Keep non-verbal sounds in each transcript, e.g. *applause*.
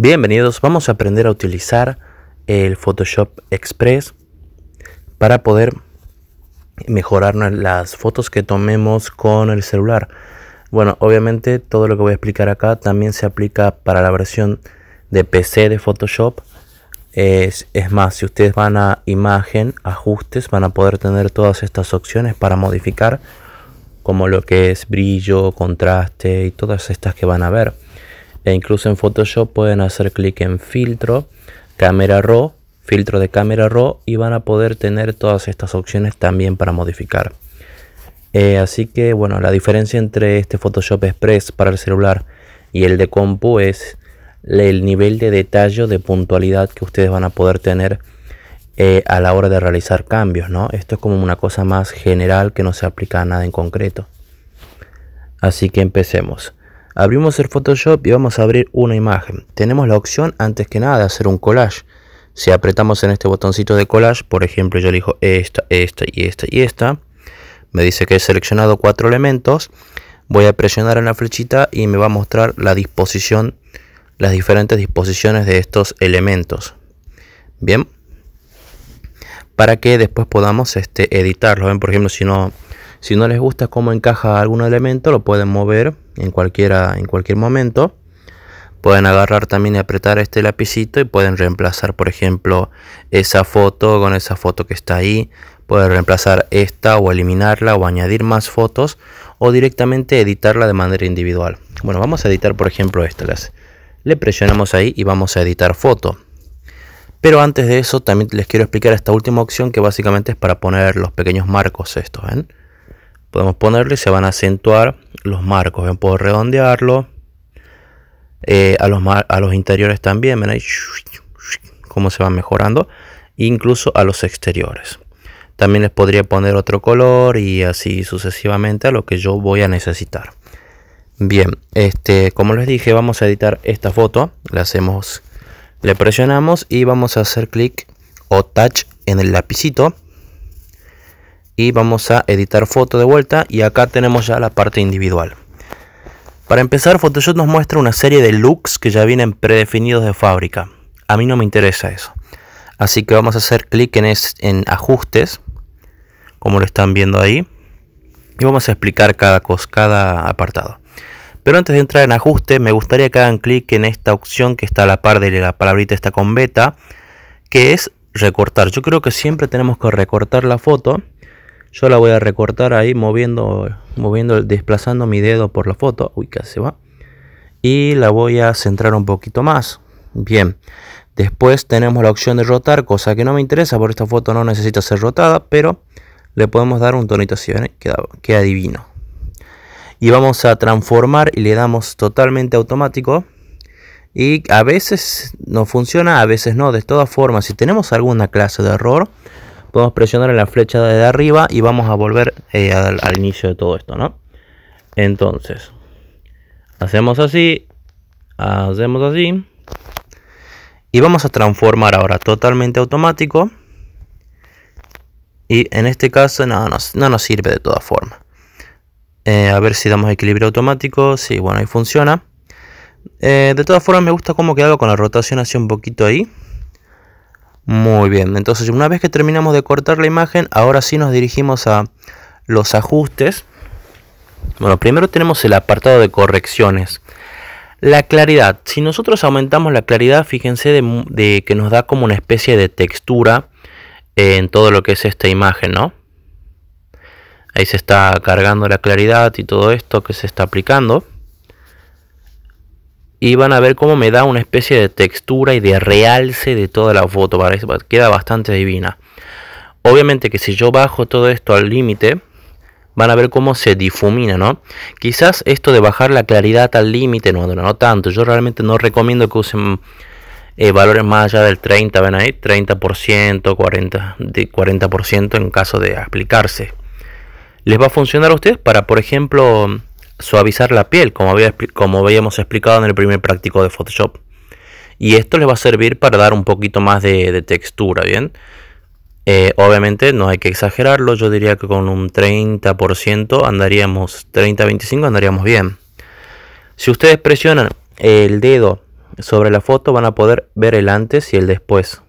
Bienvenidos, vamos a aprender a utilizar el Photoshop Express para poder mejorar las fotos que tomemos con el celular. Bueno, obviamente todo lo que voy a explicar acá también se aplica para la versión de PC de Photoshop. Es, más, si ustedes van a imagen, ajustes, van a poder tener todas estas opciones para modificar, como lo que es brillo, contraste y todas estas que van a ver e incluso en Photoshop pueden hacer clic en filtro, cámara RAW, filtro de cámara RAW y van a poder tener todas estas opciones también para modificar. Eh, así que bueno, la diferencia entre este Photoshop Express para el celular y el de compu es el nivel de detalle, de puntualidad que ustedes van a poder tener eh, a la hora de realizar cambios, ¿no? Esto es como una cosa más general que no se aplica a nada en concreto. Así que empecemos. Abrimos el Photoshop y vamos a abrir una imagen. Tenemos la opción antes que nada de hacer un collage. Si apretamos en este botoncito de collage, por ejemplo yo elijo esta, esta y esta y esta. Me dice que he seleccionado cuatro elementos. Voy a presionar en la flechita y me va a mostrar la disposición, las diferentes disposiciones de estos elementos. Bien para que después podamos este, editarlo. ¿Ven? Por ejemplo, si no si no les gusta cómo encaja algún elemento, lo pueden mover en, cualquiera, en cualquier momento. Pueden agarrar también y apretar este lapicito y pueden reemplazar, por ejemplo, esa foto con esa foto que está ahí. Pueden reemplazar esta o eliminarla o añadir más fotos o directamente editarla de manera individual. Bueno, vamos a editar, por ejemplo, esta. Le presionamos ahí y vamos a editar foto. Pero antes de eso también les quiero explicar esta última opción que básicamente es para poner los pequeños marcos estos, ¿ven? podemos ponerle, se van a acentuar los marcos. puedo redondearlo. Eh, a, los a los interiores también, ven ahí cómo se van mejorando, incluso a los exteriores. También les podría poner otro color y así sucesivamente a lo que yo voy a necesitar. Bien, este, como les dije, vamos a editar esta foto. Le hacemos, le presionamos y vamos a hacer clic o touch en el lapicito y vamos a editar foto de vuelta y acá tenemos ya la parte individual. Para empezar Photoshop nos muestra una serie de looks que ya vienen predefinidos de fábrica. A mí no me interesa eso. Así que vamos a hacer clic en, en ajustes, como lo están viendo ahí. Y vamos a explicar cada, cada apartado. Pero antes de entrar en ajuste me gustaría que hagan clic en esta opción que está a la par de la palabrita esta con beta, que es recortar. Yo creo que siempre tenemos que recortar la foto yo la voy a recortar ahí moviendo, moviendo, desplazando mi dedo por la foto. Uy, casi se va. Y la voy a centrar un poquito más. Bien. Después tenemos la opción de rotar, cosa que no me interesa por esta foto no necesita ser rotada, pero le podemos dar un tonito así, ¿vale? queda, queda divino. Y vamos a transformar y le damos totalmente automático. Y a veces no funciona, a veces no. De todas formas, si tenemos alguna clase de error, podemos presionar en la flecha de arriba y vamos a volver eh, al, inicio de todo esto, ¿no? Entonces, hacemos así, hacemos así. Y vamos a transformar ahora totalmente automático. Y en este caso no, no, nos sirve de todas formas. Eh, a ver si damos equilibrio automático. Sí, bueno, ahí funciona. Eh, de todas formas me gusta cómo quedaba con la rotación así un poquito ahí. Muy bien, entonces una vez que terminamos de cortar la imagen, ahora sí nos dirigimos a los ajustes. Bueno, primero tenemos el apartado de correcciones. La claridad. Si nosotros aumentamos la claridad, fíjense de, de que nos da como una especie de textura eh, en todo lo que es esta imagen, ¿no? Ahí se está cargando la claridad y todo esto que se está aplicando y van a ver cómo me da una especie de textura y de realce de toda la foto. Parece, queda bastante divina. Obviamente que si yo bajo todo esto al límite, van a ver cómo se difumina, ¿no? Quizás esto de bajar la claridad al límite, no, no, tanto. Yo realmente no recomiendo que usen eh, valores más allá del 30, ven ahí, 30%, 40%, de 40% en caso de aplicarse. Les va a funcionar a ustedes para, por ejemplo, suavizar la piel, como, como habíamos explicado en el primer práctico de Photoshop. Y esto les va a servir para dar un poquito más de, textura, ¿bien? Eh, obviamente no hay que exagerarlo, yo diría que con un 30% andaríamos, 30-25 andaríamos bien. Si ustedes presionan el dedo sobre la foto van a poder ver el antes y el después.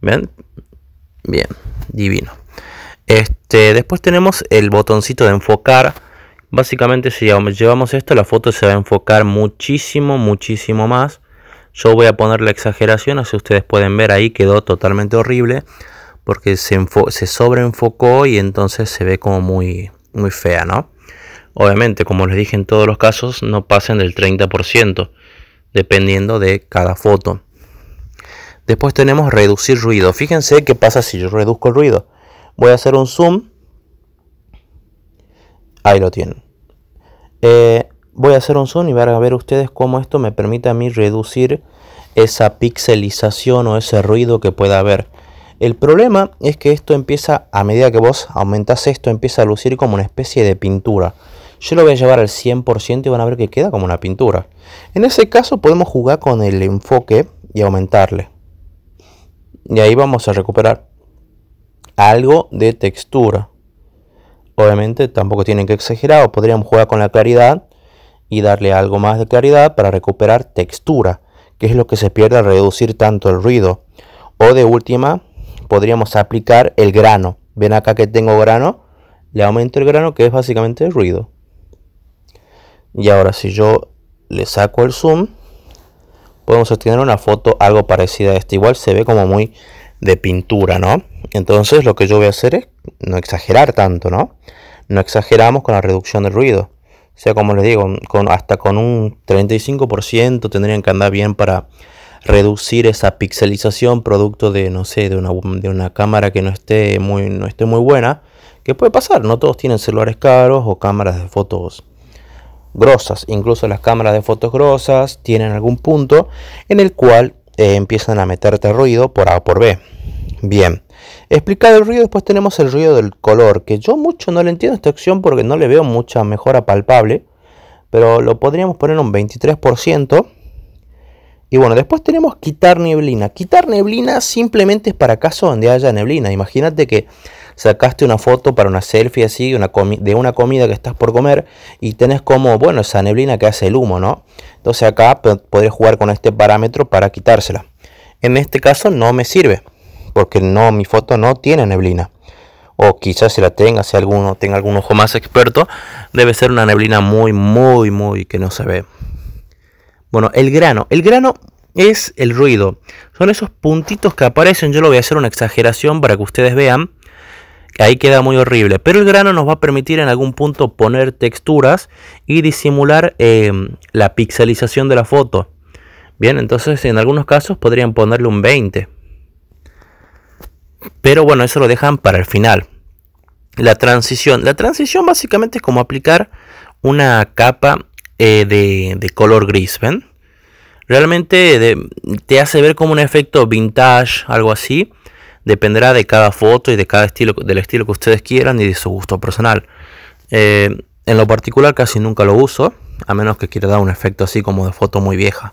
¿Ven? Bien, divino. Este, después tenemos el botoncito de enfocar Básicamente si llevamos esto la foto se va a enfocar muchísimo, muchísimo más. Yo voy a poner la exageración, así ustedes pueden ver ahí quedó totalmente horrible porque se, sobreenfocó y entonces se ve como muy, muy fea, ¿no? Obviamente, como les dije en todos los casos, no pasen del 30%, dependiendo de cada foto. Después tenemos reducir ruido. Fíjense qué pasa si yo reduzco el ruido. Voy a hacer un zoom. Ahí lo tienen. Eh, voy a hacer un zoom y ver a ver ustedes cómo esto me permite a mí reducir esa pixelización o ese ruido que pueda haber. El problema es que esto empieza, a medida que vos aumentas esto, empieza a lucir como una especie de pintura. Yo lo voy a llevar al 100% y van a ver que queda como una pintura. En ese caso podemos jugar con el enfoque y aumentarle. Y ahí vamos a recuperar algo de textura. Obviamente tampoco tienen que exagerar o podríamos jugar con la claridad y darle algo más de claridad para recuperar textura, que es lo que se pierde al reducir tanto el ruido. O de última, podríamos aplicar el grano. Ven acá que tengo grano, le aumento el grano que es básicamente el ruido. Y ahora si yo le saco el zoom, podemos obtener una foto algo parecida a esta. Igual se ve como muy de pintura, ¿no? Entonces lo que yo voy a hacer es no exagerar tanto, ¿no? No exageramos con la reducción de ruido. O sea, como les digo, con, hasta con un 35% tendrían que andar bien para reducir esa pixelización producto de, no sé, de una, de una cámara que no esté, muy, no esté muy buena. Que puede pasar, no todos tienen celulares caros o cámaras de fotos grosas. Incluso las cámaras de fotos grosas tienen algún punto en el cual eh, empiezan a meterte ruido por A o por B. Bien, explicado el ruido, después tenemos el ruido del color, que yo mucho no le entiendo esta opción porque no le veo mucha mejora palpable, pero lo podríamos poner un 23%. Y bueno, después tenemos quitar neblina. Quitar neblina simplemente es para caso donde haya neblina. Imagínate que sacaste una foto para una selfie así de una comida que estás por comer y tenés como, bueno, esa neblina que hace el humo, ¿no? Entonces acá podría jugar con este parámetro para quitársela. En este caso no me sirve porque no, mi foto no tiene neblina. O quizás si la tenga, si alguno tenga algún ojo más experto, debe ser una neblina muy, muy, muy que no se ve. Bueno, el grano. El grano es el ruido. Son esos puntitos que aparecen. Yo lo voy a hacer una exageración para que ustedes vean. Ahí queda muy horrible. Pero el grano nos va a permitir en algún punto poner texturas y disimular em, la pixelización de la foto. Bien, entonces en algunos casos podrían ponerle un 20. Pero bueno, eso lo dejan para el final. La transición. La transición básicamente es como aplicar una capa eh, de, color gris, ¿ven? Realmente te hace ver como un efecto vintage, algo así. Dependerá de cada foto y de cada estilo, del estilo que ustedes quieran y de su gusto personal. Eh, en lo particular casi nunca lo uso, a menos que quiera dar un efecto así como de foto muy vieja.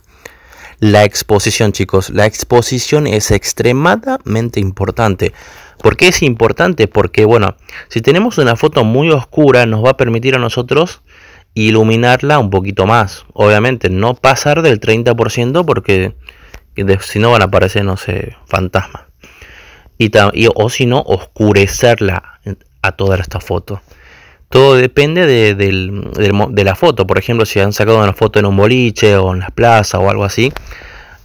La exposición, chicos, la exposición es extremadamente importante. ¿Por qué es importante? Porque, bueno, si tenemos una foto muy oscura, nos va a permitir a nosotros iluminarla un poquito más. Obviamente, no pasar del 30% porque eh, si no van a aparecer, no sé, fantasmas. Y, y, o si no, oscurecerla a toda esta foto. Todo depende de, la foto. Por ejemplo, si han sacado una foto en un boliche o en las plazas o algo así,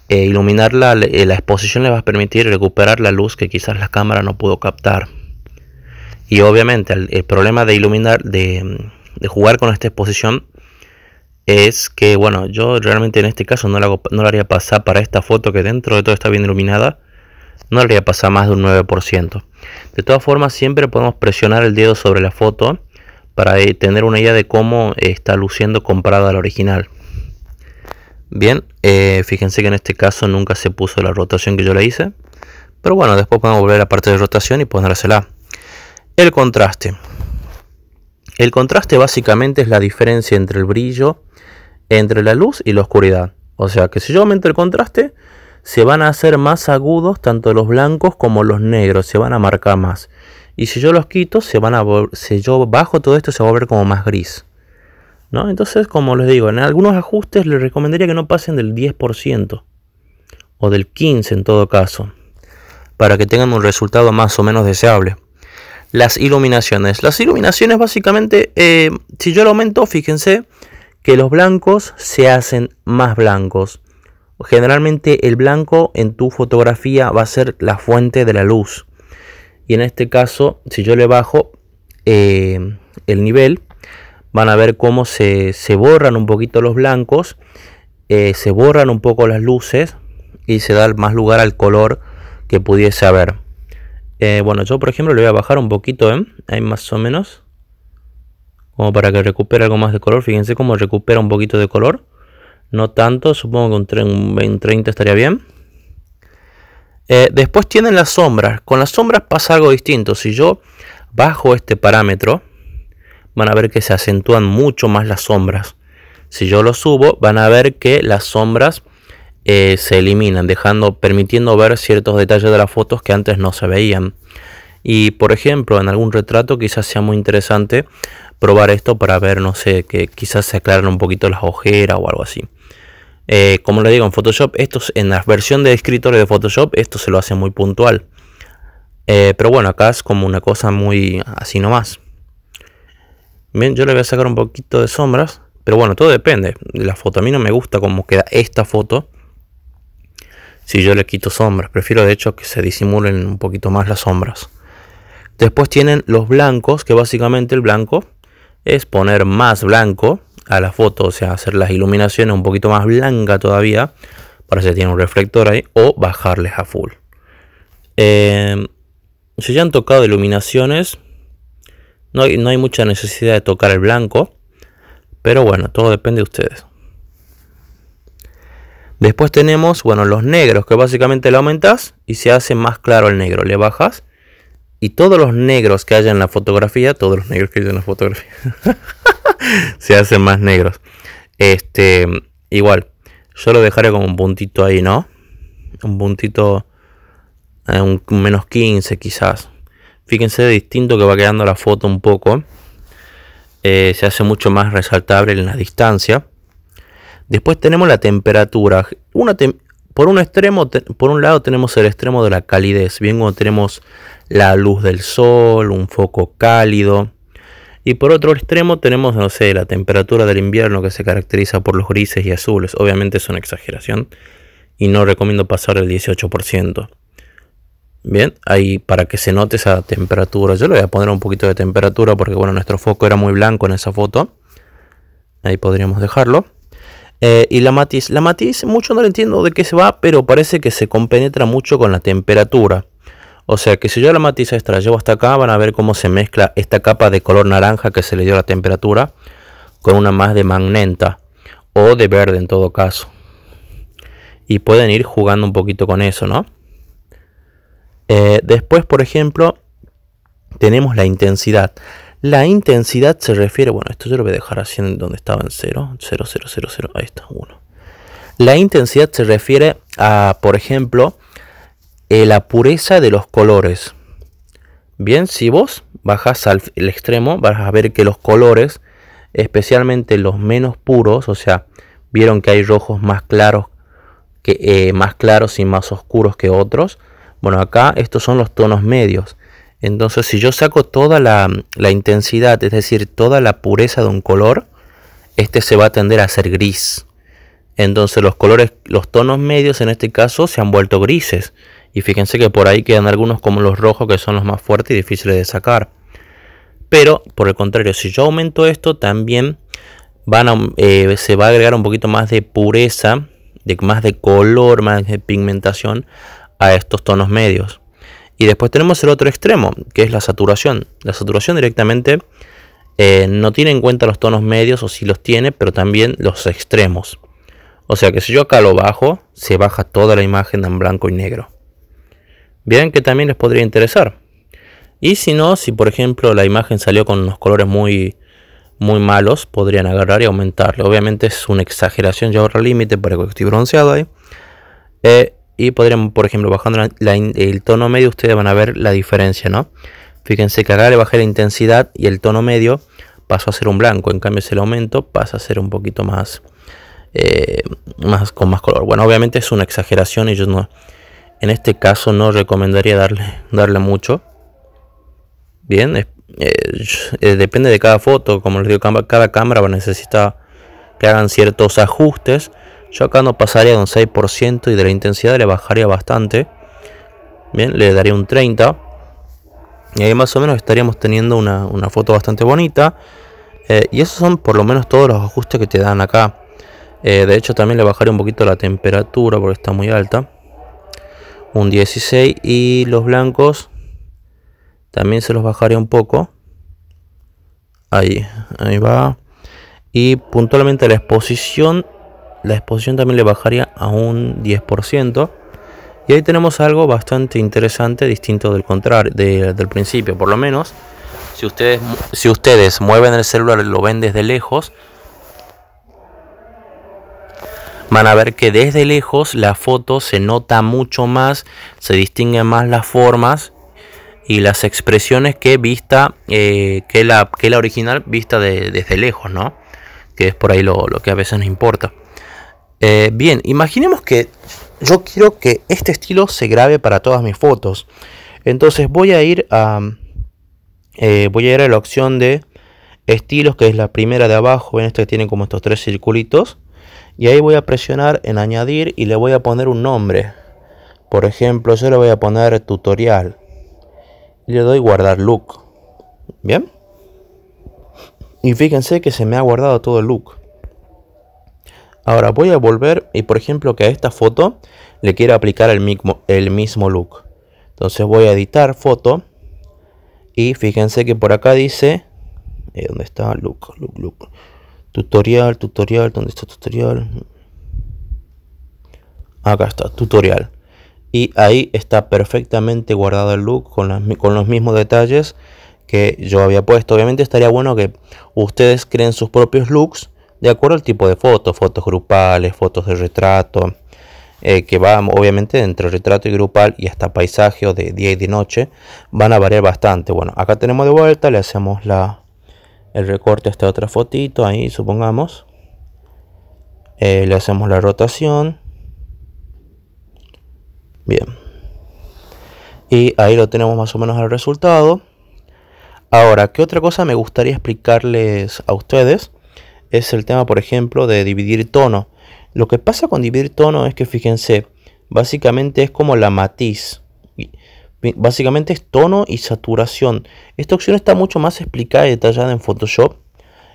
eh, iluminarla, eh, la exposición le va a permitir recuperar la luz que quizás la cámara no pudo captar. Y obviamente el, problema de iluminar, de, jugar con esta exposición, es que, bueno, yo realmente en este caso no la, no haría pasar para esta foto que dentro de todo está bien iluminada no la haría pasar más de un 9%. De todas formas, siempre podemos presionar el dedo sobre la foto para eh, tener una idea de cómo está luciendo comparada al original. Bien, eh, fíjense que en este caso nunca se puso la rotación que yo le hice. Pero bueno, después podemos volver a la parte de rotación y ponérsela. El contraste. El contraste básicamente es la diferencia entre el brillo, entre la luz y la oscuridad. O sea que si yo aumento el contraste, se van a hacer más agudos tanto los blancos como los negros, se van a marcar más. Y si yo los quito, se van a si yo bajo todo esto, se va a ver como más gris. ¿no? Entonces, como les digo, en algunos ajustes les recomendaría que no pasen del 10% o del 15% en todo caso, para que tengan un resultado más o menos deseable. Las iluminaciones. Las iluminaciones básicamente, eh, si yo lo aumento, fíjense que los blancos se hacen más blancos. Generalmente el blanco en tu fotografía va a ser la fuente de la luz y en este caso si yo le bajo eh, el nivel van a ver cómo se, borran un poquito los blancos eh, se borran un poco las luces y se da más lugar al color que pudiese haber eh, bueno yo por ejemplo le voy a bajar un poquito ahí más o menos como para que recupere algo más de color fíjense cómo recupera un poquito de color no tanto supongo que un, un 30 estaría bien eh, después tienen las sombras. Con las sombras pasa algo distinto. Si yo bajo este parámetro, van a ver que se acentúan mucho más las sombras. Si yo lo subo, van a ver que las sombras eh, se eliminan, dejando, permitiendo ver ciertos detalles de las fotos que antes no se veían. Y por ejemplo, en algún retrato quizás sea muy interesante probar esto para ver, no sé, que quizás se aclaren un poquito las ojeras o algo así. Eh, como le digo, en Photoshop, esto en la versión de escritorio de Photoshop, esto se lo hace muy puntual. Eh, pero bueno, acá es como una cosa muy así nomás. Bien, yo le voy a sacar un poquito de sombras. Pero bueno, todo depende de la foto. A mí no me gusta cómo queda esta foto. Si yo le quito sombras. Prefiero de hecho que se disimulen un poquito más las sombras. Después tienen los blancos. Que básicamente el blanco es poner más blanco a la foto, o sea, hacer las iluminaciones un poquito más blanca todavía, para que tiene un reflector ahí, o bajarles a full. Em, si ya han tocado iluminaciones, no hay, no hay mucha necesidad de tocar el blanco, pero bueno, todo depende de ustedes. Después tenemos, bueno, los negros, que básicamente le aumentas y se hace más claro el negro. Le bajas y todos los negros que haya en la fotografía, todos los negros que hay en la fotografía, *laughs* se hacen más negros. Este, igual, yo lo dejaré como un puntito ahí, ¿no? Un puntito, eh, un menos 15 quizás. Fíjense distinto que va quedando la foto un poco. Eh, se hace mucho más resaltable en la distancia. Después tenemos la temperatura. Una por un extremo, por un lado tenemos el extremo de la calidez, bien cuando tenemos la luz del sol, un foco cálido, y por otro extremo tenemos, no sé, la temperatura del invierno que se caracteriza por los grises y azules. Obviamente es una exageración y no recomiendo pasar el 18%. Bien, ahí para que se note esa temperatura, yo le voy a poner un poquito de temperatura porque bueno, nuestro foco era muy blanco en esa foto. Ahí podríamos dejarlo. Eh, y la matiz, la matiz mucho no lo entiendo de qué se va, pero parece que se compenetra mucho con la temperatura. O sea que si yo la matiza extra llevo hasta acá, van a ver cómo se mezcla esta capa de color naranja que se le dio la temperatura con una más de magneta o de verde en todo caso. Y pueden ir jugando un poquito con eso, ¿no? Eh, después, por ejemplo, tenemos la intensidad. La intensidad se refiere, bueno, esto yo lo voy a dejar así en donde estaba en 0, 0, 0, 0, 0, ahí está, 1. La intensidad se refiere a, por ejemplo, eh, la pureza de los colores. Bien, si vos bajas al extremo, vas a ver que los colores, especialmente los menos puros, o sea, vieron que hay rojos más claros, que, eh, más claros y más oscuros que otros. Bueno, acá estos son los tonos medios. Entonces, si yo saco toda la, la intensidad, es decir, toda la pureza de un color, este se va a tender a ser gris. Entonces los colores, los tonos medios en este caso se han vuelto grises. Y fíjense que por ahí quedan algunos como los rojos que son los más fuertes y difíciles de sacar. Pero por el contrario, si yo aumento esto, también eh, se va a agregar un poquito más de pureza, de, más de color, más de pigmentación a estos tonos medios. Y después tenemos el otro extremo, que es la saturación. La saturación directamente eh, no tiene en cuenta los tonos medios, o si los tiene, pero también los extremos. O sea que si yo acá lo bajo, se baja toda la imagen en blanco y negro. Bien, que también les podría interesar. Y si no, si por ejemplo la imagen salió con unos colores muy, muy malos, podrían agarrar y aumentarlo. Obviamente es una exageración yo ahorra límite para que estoy bronceado ahí. Eh, y podrían, por ejemplo, bajando el tono medio, ustedes van a ver la diferencia, ¿no? Fíjense que acá le bajé la intensidad y el tono medio pasó a ser un blanco. En cambio, si el aumento, pasa a ser un poquito más, eh, más con más color. Bueno, obviamente es una exageración y yo no en este caso no recomendaría darle, darle mucho. Bien, eh, eh, depende de cada foto. Como les digo, cada, va cámara necesita que hagan ciertos ajustes. Yo acá no pasaría de un 6% y de la intensidad le bajaría bastante. Bien, le daría un 30%. Y ahí más o menos estaríamos teniendo una, foto bastante bonita. Eh, y esos son por lo menos todos los ajustes que te dan acá. de hecho también le bajaré un poquito la temperatura porque está muy alta un 16 y los blancos también se los bajaría un poco ahí ahí va y puntualmente la exposición la exposición también le bajaría a un 10% y ahí tenemos algo bastante interesante distinto del contrario del principio por lo menos si ustedes si ustedes mueven el celular lo ven desde lejos van a ver que desde lejos la foto se nota mucho más, se distinguen más las formas y las expresiones que vista eh, que, la, que la original vista de, desde lejos, ¿no? Que es por ahí lo, que a veces nos importa. Eh, bien, imaginemos que yo quiero que este estilo se grabe para todas mis fotos. Entonces voy a ir a, eh, voy a, ir a la opción de estilos, que es la primera de abajo. Ven, este que tiene como estos tres circulitos y ahí voy a presionar en añadir y le voy a poner un nombre por ejemplo yo le voy a poner tutorial y le doy guardar look bien y fíjense que se me ha guardado todo el look ahora voy a volver y por ejemplo que a esta foto le quiero aplicar el mismo, el mismo look entonces voy a editar foto y fíjense que por acá dice eh, ¿dónde está? look, look, look Tutorial, tutorial, ¿dónde está tutorial? Acá está, tutorial. Y ahí está perfectamente guardado el look con, los mismos detalles que yo había puesto. Obviamente estaría bueno que ustedes creen sus propios looks de acuerdo al tipo de fotos, fotos grupales, fotos de retrato, eh, que va obviamente entre retrato y grupal y hasta paisaje o de día y de noche, van a variar bastante. Bueno, acá tenemos de vuelta, le hacemos la, el recorte esta otra fotito ahí supongamos eh, le hacemos la rotación bien y ahí lo tenemos más o menos el resultado ahora qué otra cosa me gustaría explicarles a ustedes es el tema por ejemplo de dividir tono lo que pasa con dividir tono es que fíjense básicamente es como la matiz Básicamente es tono y saturación. Esta opción está mucho más explicada y detallada en Photoshop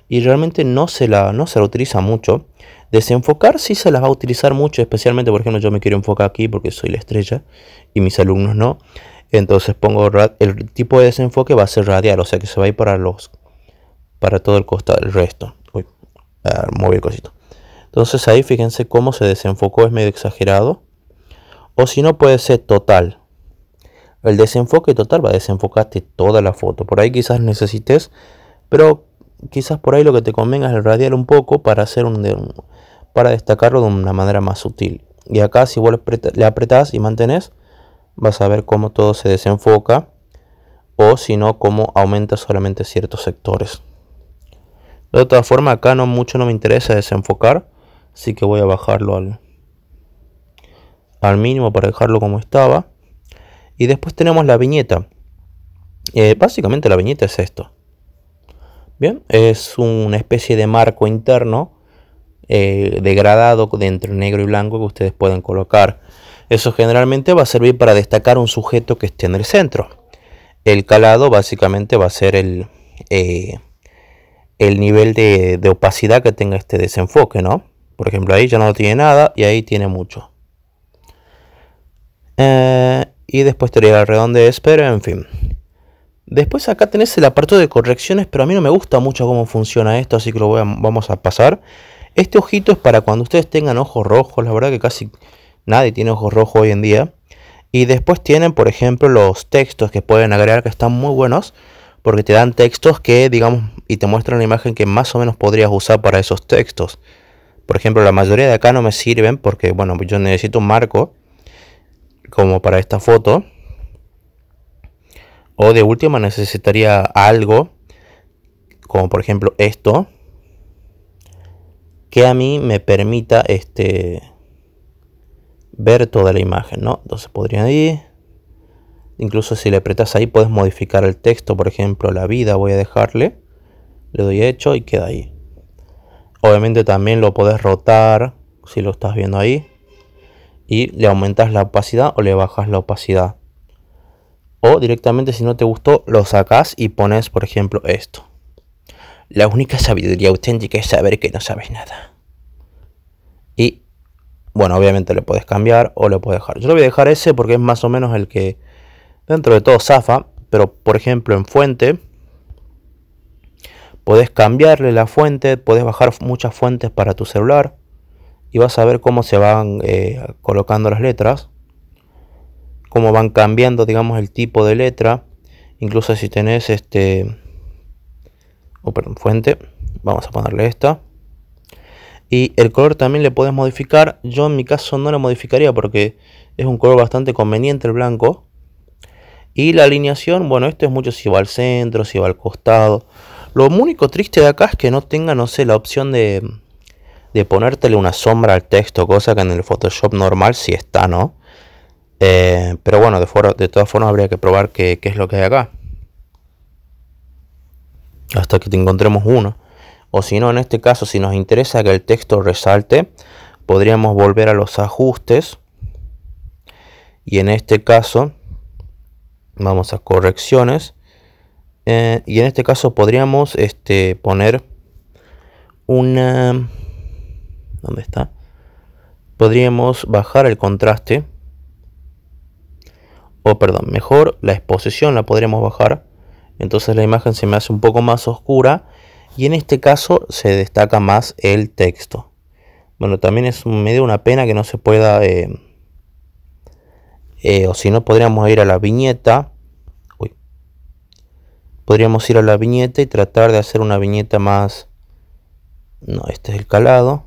y realmente no se la, no se utiliza mucho. Desenfocar sí se las va a utilizar mucho, especialmente por ejemplo yo me quiero enfocar aquí porque soy la estrella y mis alumnos no. Entonces pongo el tipo de desenfoque va a ser radial, o sea que se va a ir para los para todo el costado, el resto. Uy, a cosito. Entonces ahí fíjense cómo se desenfocó, es medio exagerado. O si no puede ser total, el desenfoque total va a desenfocarte toda la foto. Por ahí quizás necesites, pero quizás por ahí lo que te convenga es el radial un poco para, hacer un, para destacarlo de una manera más sutil. Y acá si vos le apretás y mantenés, vas a ver cómo todo se desenfoca o si no, cómo aumenta solamente ciertos sectores. De otra forma, acá no mucho no me interesa desenfocar, así que voy a bajarlo al, al mínimo para dejarlo como estaba y después tenemos la viñeta. Eh, básicamente la viñeta es esto. Bien, es una especie de marco interno eh, degradado dentro entre negro y blanco que ustedes pueden colocar. Eso generalmente va a servir para destacar un sujeto que esté en el centro. El calado básicamente va a ser el, eh, el nivel de, opacidad que tenga este desenfoque, ¿no? Por ejemplo, ahí ya no tiene nada y ahí tiene mucho. Y después te el redondez, pero en fin. Después acá tenés el apartado de correcciones, pero a mí no me gusta mucho cómo funciona esto, así que lo vamos a pasar. Este ojito es para cuando ustedes tengan ojos rojos, la verdad que casi nadie tiene ojos rojos hoy en día. Y después tienen, por ejemplo, los textos que pueden agregar que están muy buenos, porque te dan textos que, digamos, y te muestran la imagen que más o menos podrías usar para esos textos. Por ejemplo, la mayoría de acá no me sirven porque, bueno, yo necesito un marco como para esta foto. O de última necesitaría algo, como por ejemplo esto, que a mí me permita este, ver toda la imagen, ¿no? Entonces podría ir, incluso si le apretas ahí puedes modificar el texto, por ejemplo la vida voy a dejarle, le doy hecho y queda ahí. Obviamente también lo puedes rotar, si lo estás viendo ahí, y le aumentas la opacidad o le bajas la opacidad. O directamente si no te gustó lo sacas y pones por ejemplo esto. La única sabiduría auténtica es saber que no sabes nada. Y bueno, obviamente le puedes cambiar o le puedes dejar. Yo le voy a dejar ese porque es más o menos el que dentro de todo zafa. Pero por ejemplo en fuente podés cambiarle la fuente, podés bajar muchas fuentes para tu celular y vas a ver cómo se van eh, colocando las letras, cómo van cambiando, digamos, el tipo de letra. Incluso si tenés este, oh, perdón, fuente, vamos a ponerle esta. Y el color también le puedes modificar. Yo en mi caso no lo modificaría porque es un color bastante conveniente el blanco. Y la alineación, bueno, esto es mucho si va al centro, si va al costado. Lo único triste de acá es que no tenga, no sé, la opción de, de ponértele una sombra al texto, cosa que en el Photoshop normal sí está, ¿no? Eh, pero bueno, de, de, todas formas habría que probar qué, es lo que hay acá. Hasta que te encontremos uno. O si no, en este caso, si nos interesa que el texto resalte, podríamos volver a los ajustes. Y en este caso, vamos a correcciones. Eh, y en este caso podríamos este, poner una ¿Dónde está? Podríamos bajar el contraste. O perdón, mejor la exposición la podríamos bajar. Entonces la imagen se me hace un poco más oscura. Y en este caso se destaca más el texto. Bueno, también es medio una pena que no se pueda... Eh, eh, o si no, podríamos ir a la viñeta. Podríamos ir a la viñeta y tratar de hacer una viñeta más... No, este es el calado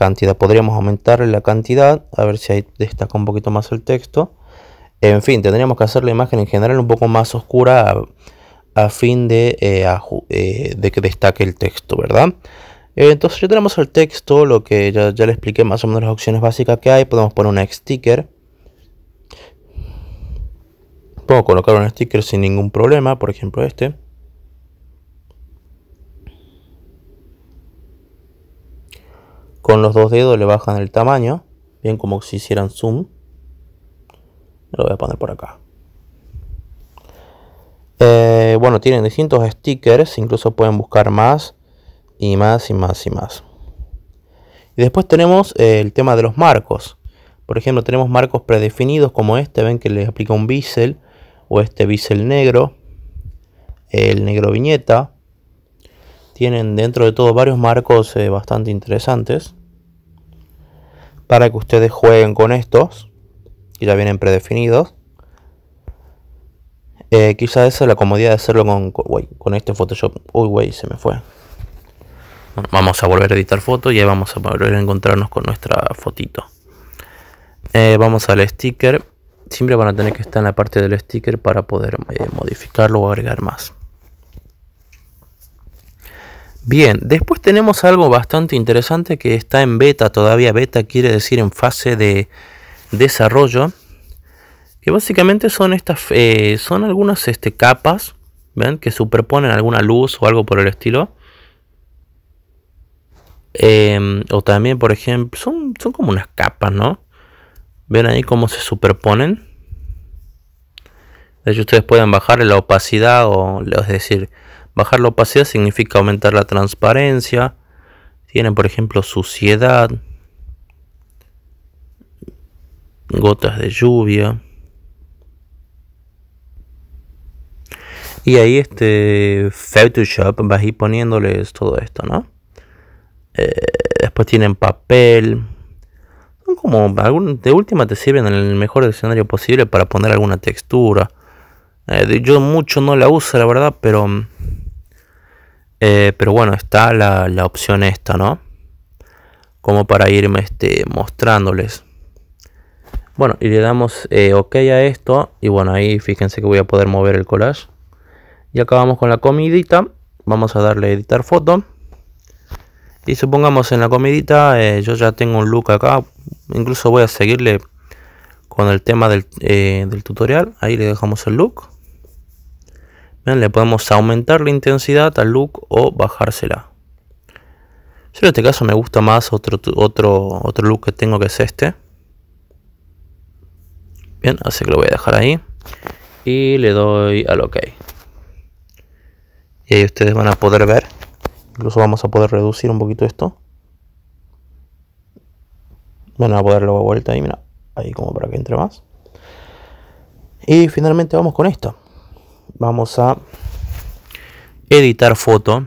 cantidad. Podríamos aumentar la cantidad, a ver si ahí destaca un poquito más el texto. En fin, tendríamos que hacer la imagen en general un poco más oscura a, fin de, eh, eh, de que destaque el texto, ¿verdad? Eh, entonces ya tenemos el texto, lo que ya, ya le expliqué más o menos las opciones básicas que hay. Podemos poner una sticker. Puedo colocar un sticker sin ningún problema, por ejemplo este. Con los dos dedos le bajan el tamaño, bien como si hicieran zoom. Lo voy a poner por acá. Eh, bueno, tienen distintos stickers, incluso pueden buscar más y más y más y más. Y después tenemos eh, el tema de los marcos. Por ejemplo, tenemos marcos predefinidos como este, ven que les aplica un bisel o este bisel negro, el negro viñeta, tienen dentro de todo varios marcos eh, bastante interesantes para que ustedes jueguen con estos que ya vienen predefinidos. Eh, quizás esa es la comodidad de hacerlo con, con, este Photoshop. Uy, wey, se me fue. vamos a volver a editar foto y ahí vamos a volver a encontrarnos con nuestra fotito. Eh, vamos al sticker. Siempre van a tener que estar en la parte del sticker para poder modificarlo o agregar más. Bien, después tenemos algo bastante interesante que está en beta todavía. Beta quiere decir en fase de desarrollo. Que básicamente son estas, eh, son algunas este, capas, ¿ven? Que superponen alguna luz o algo por el estilo. Em, o también, por ejemplo, son, son como unas capas, ¿no? Ven ahí cómo se superponen. De hecho, ustedes pueden bajar la opacidad o es decir, Bajar la opacidad significa aumentar la transparencia. Tienen, por ejemplo, suciedad, gotas de lluvia. Y ahí este Photoshop vas a poniéndoles todo esto, ¿no? Eh, después tienen papel. Son como de última te sirven en el mejor escenario posible para poner alguna textura. Eh, yo mucho no la uso, la verdad, pero mm, eh, pero bueno, está la, opción esta, ¿no? Como para irme este, mostrándoles. Bueno, y le damos eh, OK a esto. Y bueno, ahí fíjense que voy a poder mover el collage. Y acabamos con la comidita. Vamos a darle a editar foto. Y supongamos en la comidita, eh, yo ya tengo un look acá. Incluso voy a seguirle con el tema del tutorial. Ahí le dejamos el look. ¿eh? le podemos aumentar la intensidad al look o bajársela. Yo en este caso me gusta más otro, otro, otro look que tengo que es este. Bien, así que lo voy a dejar ahí. Y le doy al OK. Y ahí ustedes van a poder ver. Incluso vamos a poder reducir un poquito esto. Van a poder luego vuelta ahí, mira. Ahí como para que entre más. Y finalmente vamos con esto vamos a editar foto.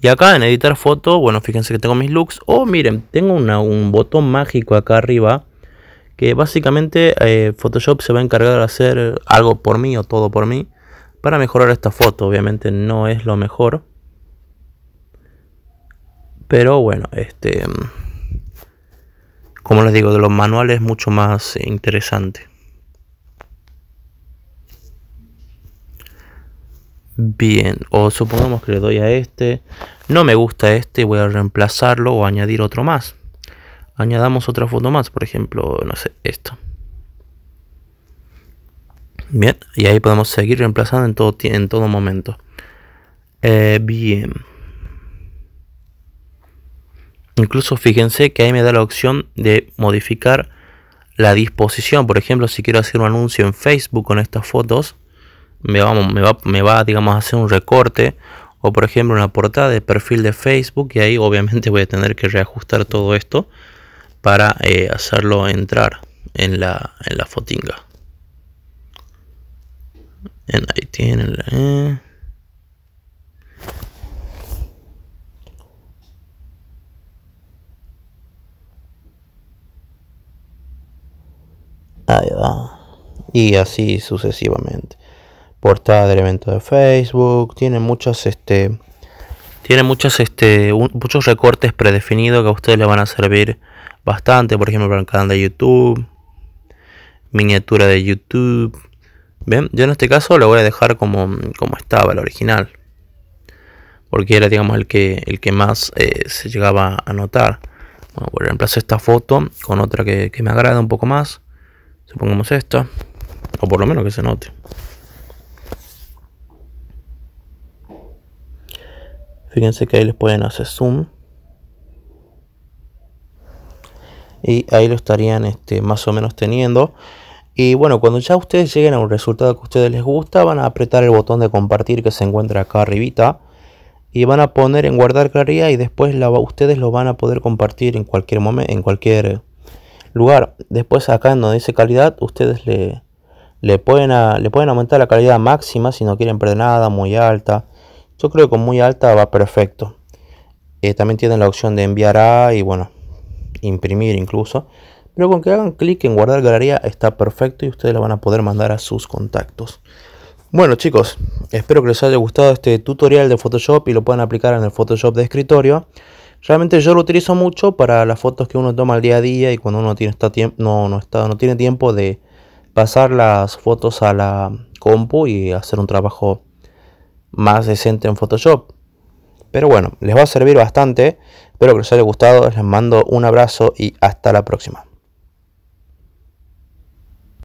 Y acá en editar foto, bueno, fíjense que tengo mis looks. O oh, miren, tengo un botón mágico acá arriba. Que básicamente eh, Photoshop se va a encargar de hacer algo por mí o todo por mí. Para mejorar esta foto, obviamente no es lo mejor. Pero bueno, este... Mm, como les digo, de los manuales es mucho más interesante. Bien, o supongamos que le doy a este, no me gusta este, voy a reemplazarlo o añadir otro más. Añadamos otra foto más, por ejemplo, no sé, esto. Bien, y ahí podemos seguir reemplazando en todo, en todo momento. Eh, bien. Incluso fíjense que ahí me da la opción de modificar la disposición. Por ejemplo, si quiero hacer un anuncio en Facebook con estas fotos, me, va me, va, me va, digamos, a hacer un recorte o por ejemplo una portada de perfil de Facebook y ahí obviamente voy a tener que reajustar todo esto para eh, hacerlo entrar en la, en la fotinga. ahí tienen la... Eh. va. Y así sucesivamente portada de evento de Facebook, tiene muchas este tiene muchas este muchos recortes predefinidos que a ustedes le van a servir bastante, por ejemplo, para el canal de YouTube, miniatura de YouTube. ¿Ven? Yo en este caso lo voy a dejar como, estaba el original. Porque era digamos el que el que más eh, se llegaba a notar. Bueno, a pues reemplazar esta foto con otra que, que me agrada un poco más. Supongamos esta. O por lo menos que se note. fíjense que ahí les pueden hacer zoom y ahí lo estarían este, más o menos teniendo y bueno cuando ya ustedes lleguen a un resultado que a ustedes les gusta van a apretar el botón de compartir que se encuentra acá arribita y van a poner en guardar claridad y después ustedes lo van a poder compartir en cualquier momento en cualquier lugar después acá en donde dice calidad ustedes le, le pueden, le pueden aumentar la calidad máxima si no quieren perder nada muy alta yo creo que con muy alta va perfecto. Eh, también tienen la opción de enviar a y bueno, imprimir incluso. Pero con que hagan clic en guardar galería está perfecto y ustedes lo van a poder mandar a sus contactos. Bueno chicos, espero que les haya gustado este tutorial de Photoshop y lo puedan aplicar en el Photoshop de escritorio. Realmente yo lo utilizo mucho para las fotos que uno toma al día a día y cuando uno tiene, no, no, está, no tiene tiempo de pasar las fotos a la compu y hacer un trabajo más decente en Photoshop. Pero bueno, les va a servir bastante. Espero que les haya gustado. Les mando un abrazo y hasta la próxima.